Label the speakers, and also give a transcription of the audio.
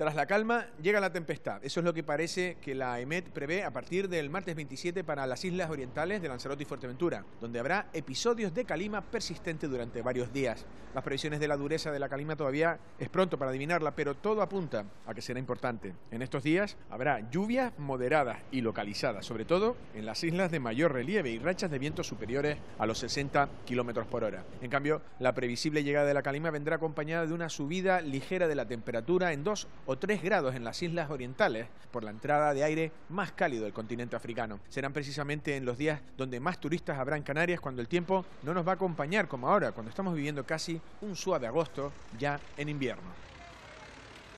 Speaker 1: Tras la calma llega la tempestad. Eso es lo que parece que la EMET prevé a partir del martes 27 para las islas orientales de Lanzarote y Fuerteventura, donde habrá episodios de calima persistente durante varios días. Las previsiones de la dureza de la calima todavía es pronto para adivinarla, pero todo apunta a que será importante. En estos días habrá lluvias moderadas y localizadas, sobre todo en las islas de mayor relieve y rachas de vientos superiores a los 60 kilómetros por hora. En cambio, la previsible llegada de la calima vendrá acompañada de una subida ligera de la temperatura en dos o 3 grados en las islas orientales por la entrada de aire más cálido del continente africano. Serán precisamente en los días donde más turistas habrá en Canarias cuando el tiempo no nos va a acompañar como ahora, cuando estamos viviendo casi un suave agosto ya en invierno.